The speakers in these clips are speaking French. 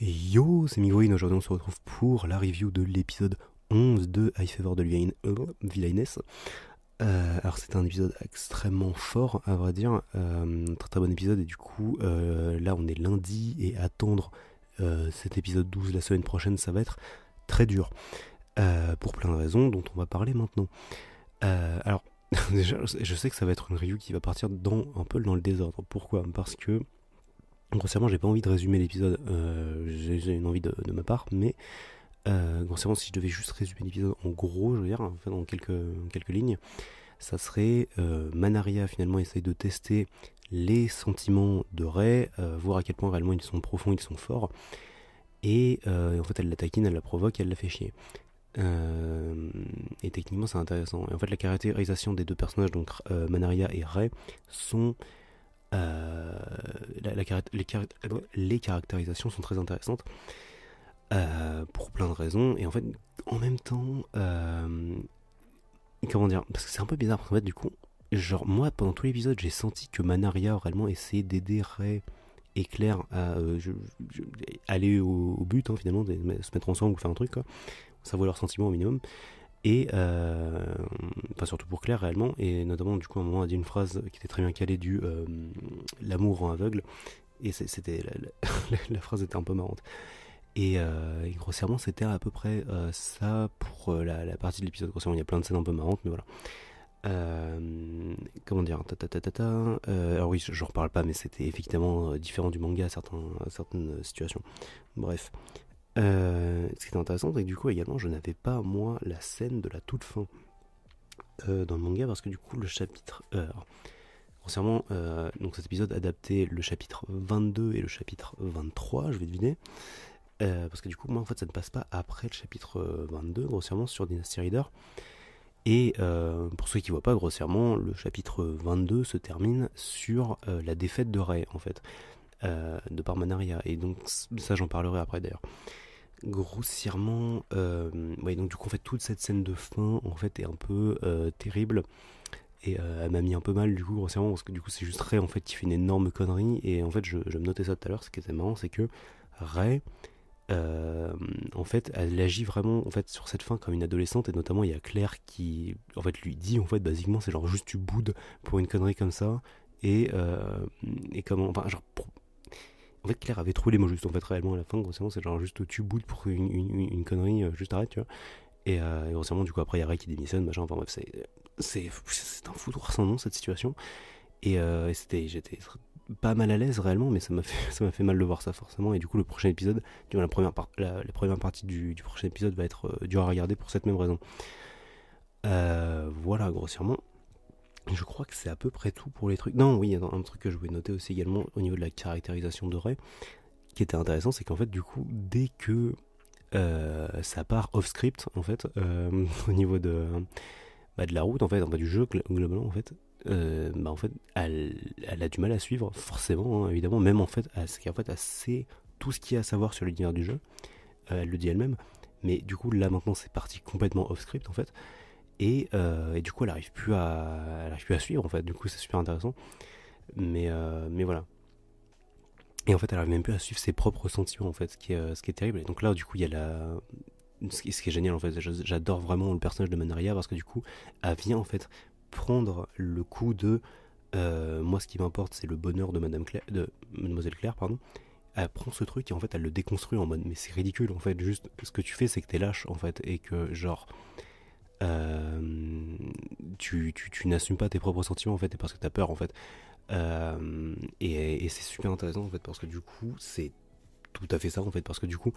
Yo, c'est Migouine, aujourd'hui on se retrouve pour la review de l'épisode 11 de High Fever de Villainess euh, euh, alors c'est un épisode extrêmement fort à vrai dire, euh, très très bon épisode et du coup là on est lundi et attendre cet épisode 12 la semaine prochaine ça va être très dur pour plein de raisons dont on va parler maintenant. alors déjà je sais que ça va être une review qui va partir dans un peu dans le désordre. Pourquoi Parce que grossièrement, j'ai pas envie de résumer l'épisode, euh, j'ai une envie de, ma part, mais euh, grossièrement, si je devais juste résumer l'épisode en gros, je veux dire, en, en, quelques, quelques, lignes, ça serait euh, Manaria finalement essaye de tester les sentiments de Ray, voir à quel point réellement ils sont profonds, ils sont forts, et en fait, elle la taquine, elle la provoque, elle la fait chier. et techniquement, c'est intéressant. Et en fait, la caractérisation des deux personnages, donc Manaria et Ray, sont euh, ah, les, caractérisations sont très intéressantes euh, pour plein de raisons. Et en fait, en même temps, euh, comment dire Parce que c'est un peu bizarre, parce qu'en fait, du coup, genre, moi, pendant tout l'épisode, j'ai senti que Manaria réellement essayé d'aider Ray et Claire à aller au, but, hein, finalement, de, se mettre ensemble ou faire un truc, quoi. Savoir leur sentiment, au minimum. Et, euh, enfin, surtout pour Claire réellement, et notamment, du coup, à un moment, on a dit une phrase qui était très bien calée du euh, l'amour en aveugle, et c'était la, phrase était un peu marrante. Et, euh, grossièrement, c'était à peu près euh, ça pour la, partie de l'épisode. Grossièrement, il y a plein de scènes un peu marrantes, mais voilà. Euh, comment dire ta, ta, ta, ta Alors oui, je, ne reparle pas, mais c'était effectivement différent du manga à certaines situations. Bref, euh, ce qui est intéressant, c'est que du coup, également, je n'avais pas, moi, la scène de la toute fin euh, dans le manga, parce que du coup, le chapitre. Euh, euh donc cet épisode adapté, le chapitre 22 et le chapitre 23, je vais deviner. parce que du coup, moi, en fait, ça ne passe pas après le chapitre 22, grossièrement, sur Dynasty Reader Et pour ceux qui ne voient pas grossièrement, le chapitre 22 se termine sur la défaite de Ray en fait euh, de Parmanaria. Et donc, ça, j'en parlerai après d'ailleurs. Grossièrement, euh, ouais, donc du coup, en fait, toute cette scène de fin, en fait, est un peu euh, terrible. Et euh, elle m'a mis un peu mal, du coup, grossièrement, parce que du coup, c'est juste Ray, en fait, qui fait une énorme connerie. Et en fait, je, me notais ça tout à l'heure, ce qui était marrant, c'est que Ray. Euh, en fait, elle agit vraiment en fait sur cette fin comme une adolescente et notamment il y a Claire qui en fait lui dit en fait basiquement c'est genre juste tu boudes pour une connerie comme ça et et comment enfin genre en fait, Claire avait trouvé les mots juste en fait, réellement, à la fin, grossièrement, c'est genre juste tu bout pour une, connerie, euh, juste arrête, tu vois. Euh, et, grossièrement, du coup, après, il y a Ray qui démissionne, machin, enfin bref, c'est, c'est, un foutoir sans nom, cette situation. Et, euh, c'était, j'étais pas mal à l'aise réellement, mais ça m'a fait, ça m'a fait mal de voir ça forcément. Et du coup, le prochain épisode, du la première, partie du, prochain épisode va être dur à regarder pour cette même raison. voilà, grossièrement. Je crois que c'est à peu près tout pour les trucs. Non, oui, il y a un truc que je voulais noter aussi également au niveau de la caractérisation de Ray, qui était intéressant, c'est qu'en fait, du coup, dès que euh, ça part off script, en fait, euh, au niveau de, bah, de la route, en fait, du jeu globalement, en fait, euh, bah, en fait, elle, a du mal à suivre, forcément, hein, évidemment, même en fait, à, en fait, assez tout ce qu'il y a à savoir sur l'univers du jeu. elle le dit elle-même, mais du coup, là maintenant, c'est parti complètement off script, en fait. Euh, et, du coup elle arrive plus à elle arrive plus à suivre en fait du coup c'est super intéressant mais euh, mais voilà et en fait elle arrive même plus à suivre ses propres sentiments en fait ce qui est ce qui est terrible et donc là du coup il y a la ce qui, est génial en fait j'adore vraiment le personnage de Manaria parce que du coup elle vient en fait prendre le coup de euh, moi ce qui m'importe c'est le bonheur de madame de mademoiselle Claire pardon elle prend ce truc et en fait elle le déconstruit en mode mais c'est ridicule en fait juste ce que tu fais c'est que t'es lâche en fait et que genre euh, tu, tu, tu n'assumes pas tes propres sentiments en fait, et parce que tu as peur en fait. Euh, et, c'est super intéressant en fait, parce que du coup, c'est tout à fait ça en fait, parce que du coup,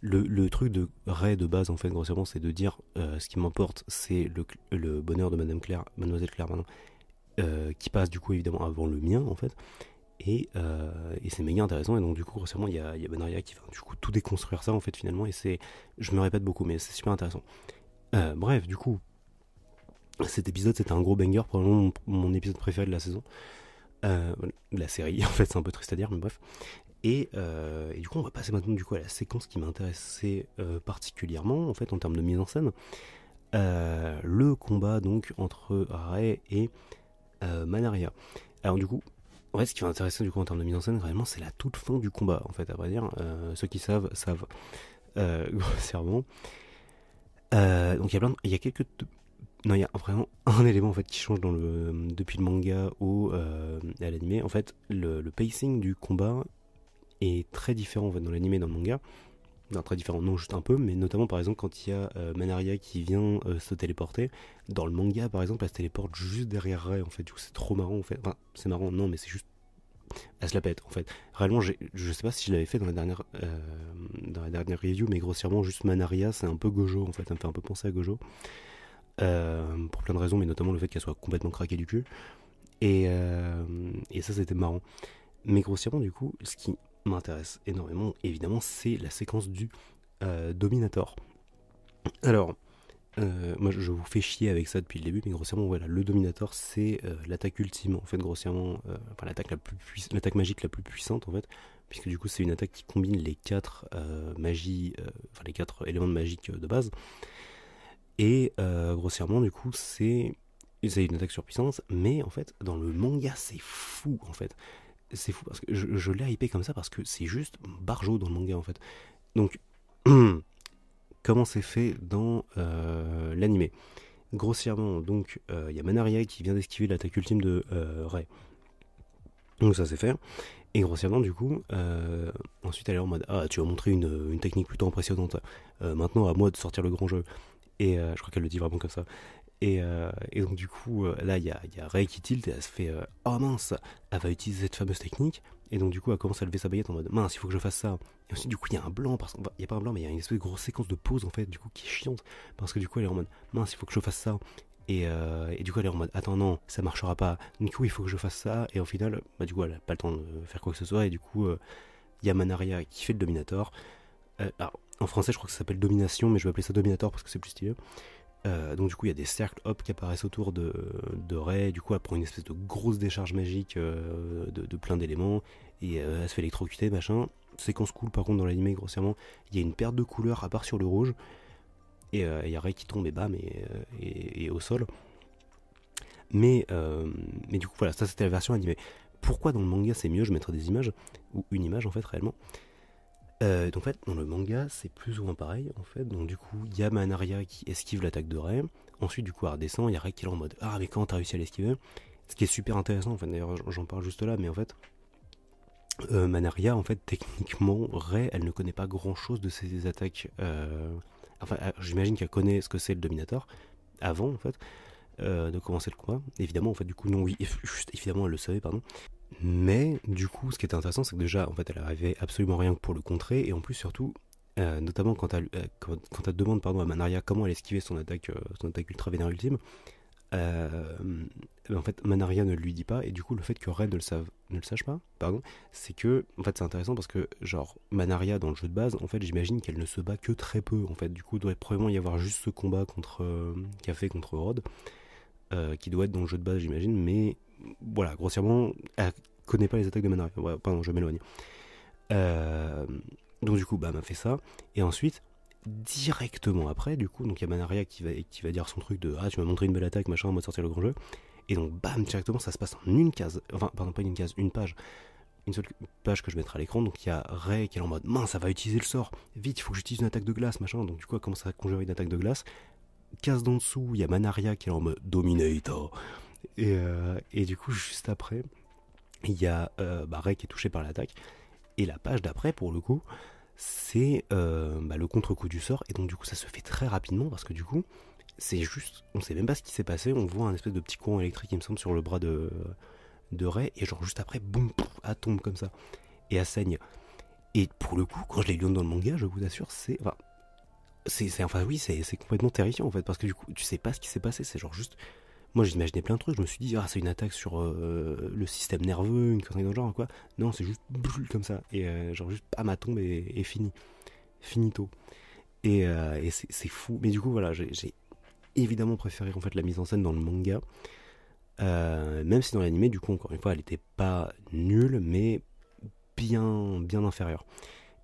le, le truc de Ray de base en fait, grossièrement, c'est de dire euh, ce qui m'importe, c'est le, le, bonheur de Madame Claire, Mademoiselle Claire, qui passe du coup évidemment avant le mien en fait. Et, et c'est méga intéressant. Et donc, du coup, grossièrement, il y a, y a Benaria qui va du coup tout déconstruire ça, en fait, finalement. Et c'est, je me répète beaucoup, mais c'est super intéressant. Euh, bref, du coup, cet épisode, c'était un gros banger, probablement mon, mon, épisode préféré de la saison. Euh, de la série, en fait, c'est un peu triste à dire, mais bref. Euh, et, du coup, on va passer maintenant du coup à la séquence qui m'intéressait particulièrement, en fait, en termes de mise en scène. le combat donc entre Ray et Manaria. Alors du coup, ce qui va intéresser du coup en termes de mise en scène, vraiment c'est la toute fin du combat, en fait, à vrai dire. ceux qui savent savent grossièrement. Euh, donc il y a plein il y a quelques non il y a vraiment un élément en fait qui change dans le depuis le manga au euh, à l'animé en fait le, pacing du combat est très différent en dans l'animé et dans le manga non, très différent, non juste un peu, mais notamment par exemple quand il y a euh, Manaria qui vient se téléporter, dans le manga par exemple, elle se téléporte juste derrière Ray en fait, du coup c'est trop marrant en fait, enfin c'est marrant non mais c'est juste, elle se la pète en fait. Réellement je sais pas si je l'avais fait dans la dernière, dernière review, mais grossièrement, juste Manaria, c'est un peu Gojo en fait, ça me fait un peu penser à Gojo. Euh, pour plein de raisons, mais notamment le fait qu'elle soit complètement craquée du cul. Euh, et, ça, c'était marrant. Mais grossièrement, du coup, ce qui m'intéresse énormément, évidemment, c'est la séquence du euh, Dominator. Alors, moi, je vous fais chier avec ça depuis le début, mais grossièrement, voilà, le Dominator, c'est l'attaque ultime, en fait, grossièrement, enfin, l'attaque la plus l'attaque magique la plus puissante, en fait, puisque du coup c'est une attaque qui combine les quatre euh, euh, enfin les quatre éléments de magique euh, de base. Et grossièrement du coup c'est une attaque sur puissance, mais en fait dans le manga c'est fou en fait. C'est fou parce que je, l'ai hypé comme ça parce que c'est juste barjo dans le manga en fait. Donc comment c'est fait dans l'anime Grossièrement, donc il y a Manaria qui vient d'esquiver l'attaque ultime de Ray. Donc ça c'est fait. Et grossièrement, du coup, euh, ensuite elle est en mode Ah, tu as montré une, technique plutôt impressionnante. Euh, maintenant, à moi de sortir le grand jeu. Et euh, je crois qu'elle le dit vraiment comme ça. Et, donc, du coup, là, il y a, y qui tilt et elle se fait Oh mince, elle va utiliser cette fameuse technique. Et donc, du coup, elle commence à lever sa baguette en mode Mince, il faut que je fasse ça. Et ensuite, du coup, il y a un blanc. Parce... Il n'y a pas un blanc, mais il y a une espèce de grosse séquence de pause en fait, du coup, qui est chiante. Parce que du coup, elle est en mode Mince, il faut que je fasse ça. Euh, et, du coup, elle est en mode Attends, non, ça marchera pas. Du coup, il faut que je fasse ça. Et au final, bah, du coup, elle a pas le temps de faire quoi que ce soit. Et du coup, il euh, y a Manaria qui fait le Dominator. Euh, en français, je crois que ça s'appelle Domination, mais je vais appeler ça Dominator parce que c'est plus stylé. donc, du coup, il y a des cercles hop qui apparaissent autour de, de Ray. du coup, elle prend une espèce de grosse décharge magique de, de, plein d'éléments. Et elle se fait électrocuter, machin. Séquence cool, par contre, dans l'animé, grossièrement, il y a une perte de couleur à part sur le rouge et il y a Ray qui tombe et bam et, euh, et, au sol. Mais, euh, mais du coup voilà, ça c'était la version animée. Pourquoi dans le manga c'est mieux Je mettrais des images, ou une image en fait réellement. Euh, donc en fait, dans le manga, c'est plus ou moins pareil. En fait, donc du coup, il y a Manaria qui esquive l'attaque de Ray. Ensuite, du coup, elle redescend. Il y a Ray qui est en mode Ah, mais quand t'as réussi à l'esquiver Ce qui est super intéressant. enfin d'ailleurs, j'en parle juste là, mais en fait, Manaria, en fait, techniquement, Ray, elle ne connaît pas grand chose de ses attaques enfin, euh, j'imagine qu'elle connaît ce que c'est le Dominator avant, en fait, euh, de commencer le combat. Évidemment, en fait, du coup, non, oui, évidemment, elle le savait, pardon. Mais, du coup, ce qui était intéressant, c'est que déjà, en fait, elle avait absolument rien pour le contrer, et en plus, surtout, euh, notamment quand elle, quand, elle demande pardon, à Manaria comment elle esquivait son attaque, son attaque ultra vénère ultime, euh, ben, en fait, Manaria ne lui dit pas, et du coup, le fait que Red ne le, ne le sache pas, pardon, c'est que, en fait, c'est intéressant parce que, genre, Manaria dans le jeu de base, en fait, j'imagine qu'elle ne se bat que très peu, en fait, du coup, il doit probablement y avoir juste ce combat contre euh, fait contre Rod, euh, qui doit être dans le jeu de base, j'imagine, mais voilà, grossièrement, elle connaît pas les attaques de Manaria. pardon, je m'éloigne. Euh, donc, du coup, bah, m'a fait ça, et ensuite, directement après, du coup, donc il y a Manaria qui va, qui va dire son truc de Ah, tu m'as montré une belle attaque, machin, moi mode sortir le grand jeu. Et donc, bam, directement, ça se passe en une case, enfin, pardon, pas une case, une page. Une seule page que je mettrai à l'écran. Donc, il y a Ray qui est en mode Mince, ça va utiliser le sort, vite, il faut que j'utilise une attaque de glace, machin. Donc, du coup, elle commence à conjurer une attaque de glace. Case d'en dessous, il y a Manaria qui est en mode Dominator. Et, euh, et du coup, juste après, il y a euh, bah, Ray qui est touché par l'attaque. Et la page d'après, pour le coup, c'est euh, bah, le contre-coup du sort. Et donc, du coup, ça se fait très rapidement parce que du coup, c'est juste, on sait même pas ce qui s'est passé. On voit un espèce de petit courant électrique, il me semble, sur le bras de, de Ray. Et genre, juste après, boum, pouf, elle tombe comme ça. Et elle saigne. Et pour le coup, quand je l'ai lu dans le manga, je vous assure, c'est. Enfin, c'est, enfin oui, c'est, complètement terrifiant en fait, parce que du coup, tu sais pas ce qui s'est passé, c'est genre juste moi, j'imaginais plein de trucs. Je me suis dit, ah, c'est une attaque sur euh, le système nerveux, une chose dans le genre, quoi. Non, c'est juste comme ça. Et euh, genre, juste, ah, ma tombe et, fini. Finito. Et, euh, c'est fou. Mais du coup, voilà, j'ai évidemment préféré en fait la mise en scène dans le manga. même si dans l'animé, du coup, encore une fois, elle n'était pas nulle, mais bien, bien inférieure.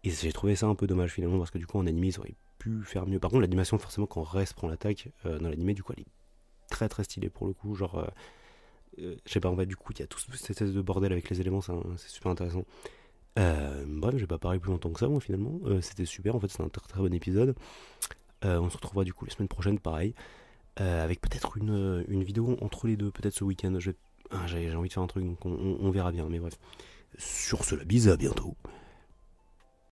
Et j'ai trouvé ça un peu dommage finalement, parce que du coup, en animé, ils auraient pu faire mieux. Par contre, l'animation, forcément, quand Rest prend l'attaque, dans l'animé, du coup, elle est très stylé pour le coup. Genre, euh, euh, je sais pas, en fait, du coup, il y a tout ce de bordel avec les éléments, c'est super intéressant. Euh, bref, j'ai pas parlé plus longtemps que ça, moi, finalement. Euh, c'était super, en fait, c'est un très très bon épisode. on se retrouvera du coup la semaine prochaine, pareil, avec peut-être une, vidéo entre les deux, peut-être ce week-end. Ah, j'ai envie de faire un truc, donc on, verra bien, mais bref. Sur cela, bise, à bientôt.